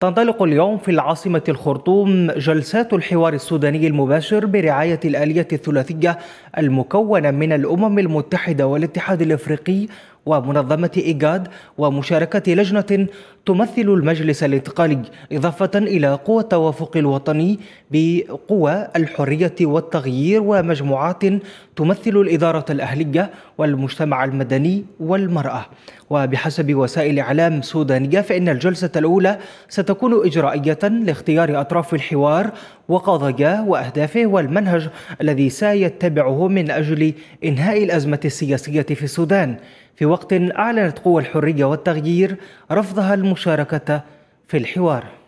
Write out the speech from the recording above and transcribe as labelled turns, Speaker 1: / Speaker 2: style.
Speaker 1: تنطلق اليوم في العاصمة الخرطوم جلسات الحوار السوداني المباشر برعاية الآلية الثلاثية المكونة من الأمم المتحدة والاتحاد الأفريقي ومنظمة إيجاد ومشاركة لجنة تمثل المجلس الانتقالي إضافة إلى قوى التوافق الوطني بقوى الحرية والتغيير ومجموعات تمثل الإدارة الأهلية والمجتمع المدني والمرأة وبحسب وسائل إعلام سودانية فإن الجلسة الأولى ستكون إجرائية لاختيار أطراف الحوار وقضاياه وأهدافه والمنهج الذي سيتبعه من أجل إنهاء الأزمة السياسية في السودان في وقت أعلنت قوى الحرية والتغيير رفضها المشاركة في الحوار